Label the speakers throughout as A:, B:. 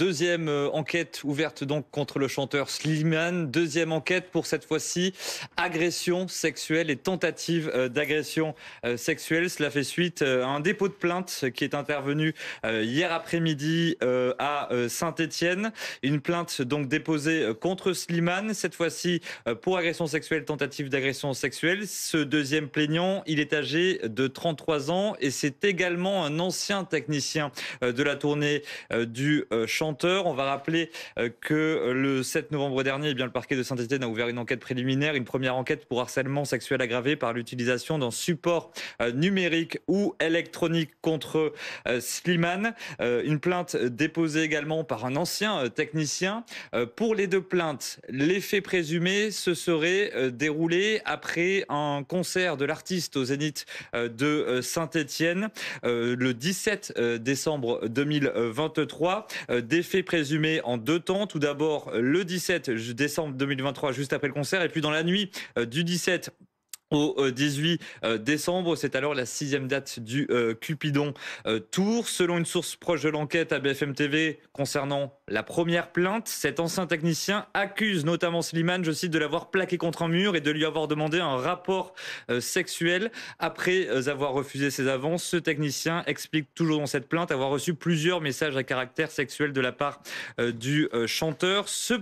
A: Deuxième euh, enquête ouverte donc contre le chanteur Slimane. Deuxième enquête pour cette fois-ci agression sexuelle et tentative euh, d'agression euh, sexuelle. Cela fait suite à un dépôt de plainte qui est intervenu hier après-midi à Saint-Étienne. Une plainte donc déposée contre Slimane, cette fois-ci pour agression sexuelle, tentative d'agression sexuelle. Ce deuxième plaignant, il est âgé de 33 ans et c'est également un ancien technicien de la tournée du chanteur on va rappeler euh, que euh, le 7 novembre dernier, eh bien, le parquet de Saint-Etienne a ouvert une enquête préliminaire, une première enquête pour harcèlement sexuel aggravé par l'utilisation d'un support euh, numérique ou électronique contre Slimane. Une plainte déposée également par un ancien technicien. Pour les deux plaintes, l'effet présumé se serait déroulé après un concert de l'artiste au Zénith de saint etienne le 17 décembre 2023 fait présumé en deux temps. Tout d'abord, le 17 décembre 2023, juste après le concert, et puis dans la nuit euh, du 17 au 18 euh, euh, décembre. C'est alors la sixième date du euh, Cupidon Tour. Selon une source proche de l'enquête à BFM TV concernant la première plainte, cet ancien technicien accuse notamment Slimane, je cite, de l'avoir plaqué contre un mur et de lui avoir demandé un rapport sexuel. Après avoir refusé ses avances, ce technicien explique toujours dans cette plainte avoir reçu plusieurs messages à caractère sexuel de la part du chanteur. Ce,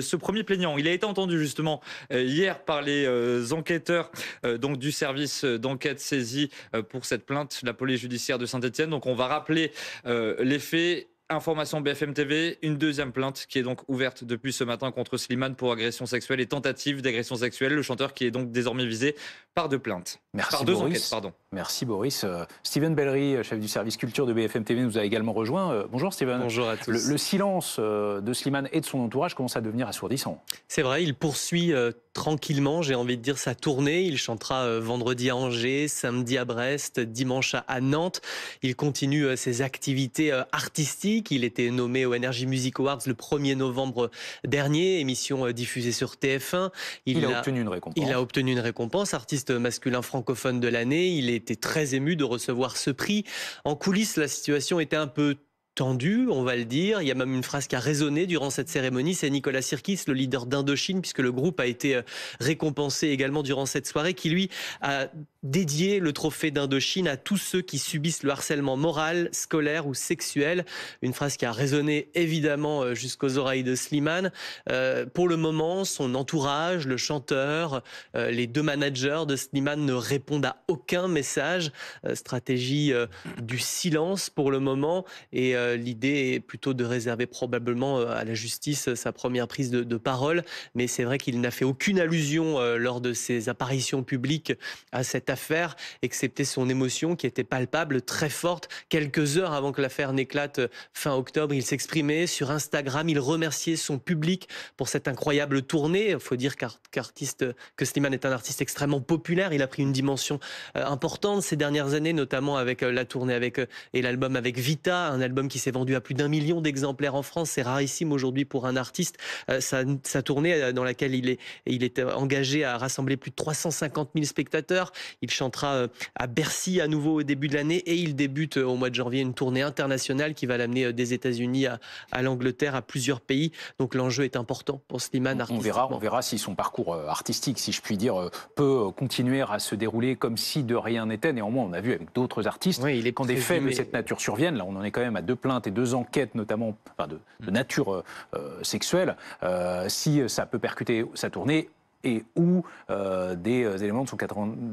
A: ce, premier plaignant, il a été entendu justement hier par les enquêteurs euh, donc du service d'enquête saisie euh, pour cette plainte, la police judiciaire de Saint-Etienne. Donc on va rappeler euh, les faits information BFM TV, une deuxième plainte qui est donc ouverte depuis ce matin contre Slimane pour agression sexuelle et tentative d'agression sexuelle. Le chanteur qui est donc désormais visé par deux plaintes. Merci Boris. enquêtes, pardon.
B: Merci Boris. Steven Bellery, chef du service culture de BFM TV, nous a également rejoint. bonjour Steven. Bonjour à tous. Le, silence de Slimane et de son entourage commence à devenir assourdissant.
C: C'est vrai, il poursuit tranquillement, j'ai envie de dire, sa tournée. Il chantera euh, vendredi à Angers, samedi à Brest, dimanche à Nantes. Il continue euh, ses activités euh, artistiques. Il était nommé au Energy Music Awards le 1er novembre dernier, émission diffusée sur TF1. Il, a, a, obtenu une récompense. Il a obtenu une récompense, artiste masculin francophone de l'année. Il était très ému de recevoir ce prix. En coulisses, la situation était un peu tendu, on va le dire. Il y a même une phrase qui a résonné durant cette cérémonie. C'est Nicolas Sirkis, le leader d'Indochine, puisque le groupe a été euh, récompensé également durant cette soirée, qui lui a dédié le trophée d'Indochine à tous ceux qui subissent le harcèlement moral, scolaire ou sexuel. Une phrase qui a résonné évidemment euh, jusqu'aux oreilles de Slimane. Euh, pour le moment, son entourage, le chanteur, les deux managers de Slimane ne répondent à aucun message. stratégie du silence pour le moment. Et euh, l'idée est plutôt de réserver probablement euh, à la justice euh, sa première prise de, parole, mais c'est vrai qu'il n'a fait aucune allusion lors de ses apparitions publiques à cette affaire, excepté son émotion qui était palpable, très forte. Quelques heures avant que l'affaire n'éclate fin octobre, il s'exprimait sur Instagram, il remerciait son public pour cette incroyable tournée. Il faut dire qu'artiste que Slimane est un artiste extrêmement populaire, il a pris une dimension importante ces dernières années, notamment avec la tournée avec, et l'album avec Vita, un album qui qui s'est vendu à plus d'un million d'exemplaires en France. C'est rarissime aujourd'hui pour un artiste. Euh, sa, tournée euh, dans laquelle il est, il était euh, engagé à rassembler plus de 350 000 spectateurs. Il chantera à Bercy à nouveau au début de l'année et il débute au mois de janvier une tournée internationale qui va l'amener des États-Unis à, l'Angleterre, à plusieurs pays. Donc l'enjeu est important pour Slimane. On verra,
B: on verra si son parcours artistique, si je puis dire, peut continuer à se dérouler comme si de rien n'était. Néanmoins, on a vu avec d'autres artistes oui, il est quand des faits de cette nature surviennent. Là, on en est quand même à deux et deux enquêtes, notamment de, mm. nature euh, euh, sexuelle, euh, si ça peut percuter sa tournée, et ou euh, des, euh, éléments de son,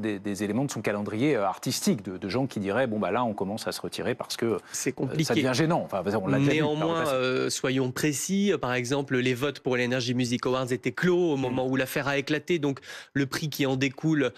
B: des, éléments de son calendrier euh, artistique, de, gens qui diraient bon bah là on commence à se retirer parce que c'est compliqué, ça devient gênant. Enfin, Néanmoins,
C: soyons précis. Par exemple, les votes pour l'Energy Music Awards étaient clos au moment où l'affaire a éclaté, donc le prix qui en découle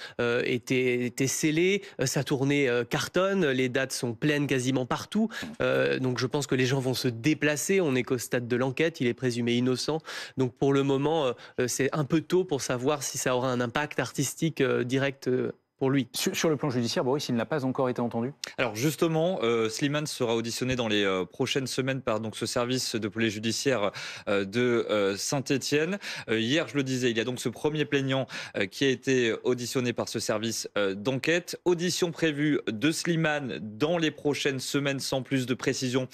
C: était, scellé. Sa tournée cartonne, les dates sont pleines quasiment partout. donc je pense que les gens vont se déplacer. On est qu'au stade de l'enquête, il est présumé innocent. Donc pour le moment, c'est un peu tôt pour savoir voir si ça aura un impact artistique euh, direct euh, pour lui. Sur, le plan judiciaire, Boris, il n'a pas encore été entendu
A: Alors justement, euh, Slimane sera auditionné dans les euh, prochaines semaines par donc, ce service de police judiciaire euh, de Saint-Étienne. hier, je le disais, il y a donc ce premier plaignant qui a été auditionné par ce service d'enquête. Audition prévue de Slimane dans les prochaines semaines, sans plus de précision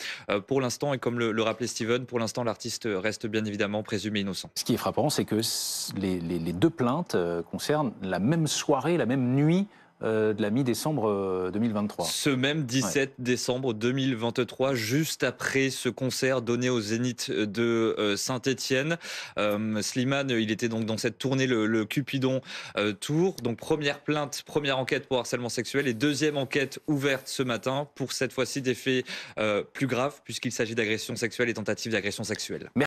A: pour l'instant. Et comme le, rappelait Steven, pour l'instant, l'artiste reste bien évidemment présumé innocent.
B: Ce qui est frappant, c'est que les deux plaintes concernent la même soirée, la même nuit euh, de la mi-décembre 2023. Euh, ce même 17
A: décembre 2023, juste après ce concert donné au Zénith de euh, Saint-Étienne. Slimane, il était donc dans cette tournée, le, Cupidon Tour. Donc première plainte, première enquête pour harcèlement sexuel et deuxième enquête ouverte ce matin pour cette fois-ci des faits plus graves puisqu'il s'agit d'agression sexuelle et tentative d'agression sexuelle. Merci.